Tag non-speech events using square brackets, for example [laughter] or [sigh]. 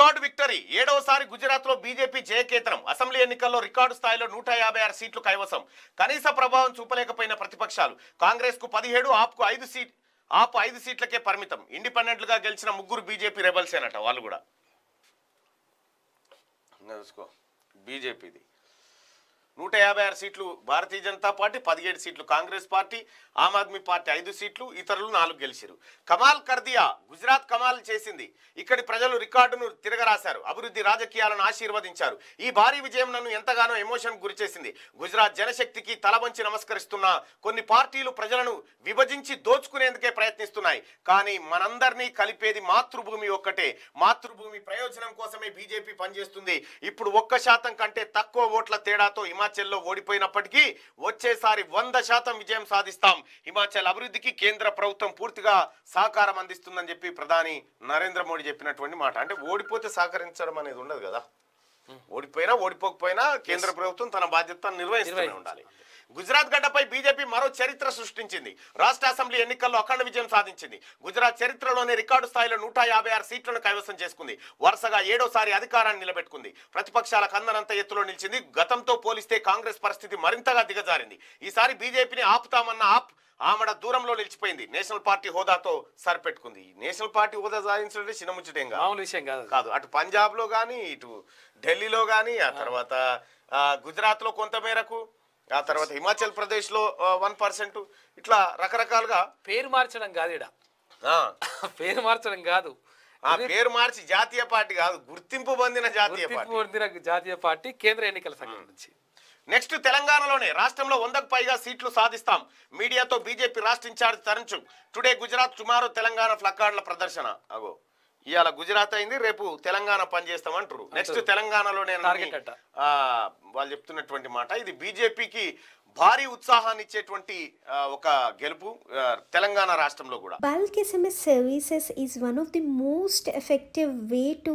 record victory ఏడవసారి గుజరాత్ లో BJP జయకేతనం అసెంబ్లీ ఎన్నికల్లో రికార్డు స్థాయిలో నూట యాభై ఆరు సీట్లు కైవసం కనీస ప్రభావం చూపలేకపోయిన ప్రతిపక్షాలు కాంగ్రెస్ కు పదిహేడు ఆప్కు ఐదు సీట్ ఆప్ ఐదు సీట్లకే పరిమితం ఇండిపెండెంట్ గా గెలిచిన ముగ్గురు బీజేపీ అనట వాళ్ళు కూడా బీజేపీ బీజేపీది నూట యాభై ఆరు సీట్లు భారతీయ జనతా పార్టీ పదిహేడు సీట్లు కాంగ్రెస్ పార్టీ ఆమ్ ఆద్మీ పార్టీ ఐదు సీట్లు ఇతరులు నాలుగు గెలిచారు కమాల్ కర్దియా గుజరాత్ కమాల్ చేసింది ఇక్కడి ప్రజలు రికార్డును తిరగరాశారు అభివృద్ధి రాజకీయాలను ఆశీర్వదించారు ఈ భారీ విజయం నన్ను ఎంతగానో ఎమోషన్ గురిచేసింది గుజరాత్ జనశక్తికి తలవంచి నమస్కరిస్తున్న కొన్ని పార్టీలు ప్రజలను విభజించి దోచుకునేందుకే ప్రయత్నిస్తున్నాయి కానీ మనందరినీ కలిపేది మాతృభూమి ఒక్కటే మాతృభూమి ప్రయోజనం కోసమే బీజేపీ పనిచేస్తుంది ఇప్పుడు ఒక్క శాతం కంటే తక్కువ ఓట్ల తేడాతో హిమాచల్లో ఓడిపోయినప్పటికీ వచ్చేసారి వంద శాతం విజయం సాధిస్తాం హిమాచల్ అభివృద్ధికి కేంద్ర ప్రభుత్వం పూర్తిగా సహకారం అందిస్తుందని చెప్పి ప్రధాని నరేంద్ర మోడీ చెప్పినటువంటి మాట అంటే ఓడిపోతే సహకరించడం అనేది ఉండదు కదా ఓడిపోయినా ఓడిపోకపోయినా కేంద్ర ప్రభుత్వం తన బాధ్యత నిర్వహిస్తూనే ఉండాలి గుజరాత్ గడ్డపై బీజేపీ మరో చరిత్ర సృష్టించింది రాష్ట్ర అసెంబ్లీ ఎన్నికల్లో అఖండ విజయం సాధించింది గుజరాత్ చరిత్రలోనే రికార్డు స్థాయిలో నూట సీట్లను కైవసం చేసుకుంది వరుసగా ఏడోసారి అధికారాన్ని నిలబెట్టుకుంది ప్రతిపక్షాల కందనంత ఎత్తులో నిలిచింది గతంతో పోలిస్తే కాంగ్రెస్ పరిస్థితి మరింతగా దిగజారింది ఈసారి బీజేపీని ఆపుతామన్న ఆప్ ఆమెడ దూరంలో నిలిచిపోయింది నేషనల్ పార్టీ హోదాతో సరిపెట్టుకుంది నేషనల్ పార్టీ హోదా సాధించడం చిన్న ముచ్చటేం కాదు విషయం కాదు అటు పంజాబ్ లో కానీ ఇటు ఢిల్లీలో గానీ ఆ తర్వాత గుజరాత్లో కొంత మేరకు ఆ తర్వాత హిమాచల్ ప్రదేశ్ లో వన్ పర్సెంట్ ఇట్లా రకరకాలుగా పేరు మార్చడం కాదు ఇడ [laughs] పేరు మార్చడం కాదు ఆ పేరు మార్చి జాతీయ పార్టీ కాదు గుర్తింపు పొందిన జాతీయ పార్టీ పొందిన జాతీయ పార్టీ కేంద్ర ఎన్నికల సంఘం నుంచి నెక్స్ట్ తెలంగాణలోనే రాష్ట్రంలో వందకు పైగా సీట్లు సాధిస్తాం మీడియాతో బీజేపీ రాష్ట్ర ఇన్ఛార్జ్ తరంచు టుడే గుజరాత్ టుమారో తెలంగాణ ఫ్లక్కార్డ్ల ప్రదర్శన అగో ఇవాళ గుజరాత్ అయింది రేపు తెలంగాణ పనిచేస్తామంటారు నెక్స్ట్ తెలంగాణలో నేను వాళ్ళు చెప్తున్నటువంటి మాట ఇది బీజేపీకి భారీ ఉత్సాహాన్ని ఇచ్చేటువంటి ఒక గెలుపు తెలంగాణ రాష్ట్రంలో కూడా bulk SMS services is one of the most effective way to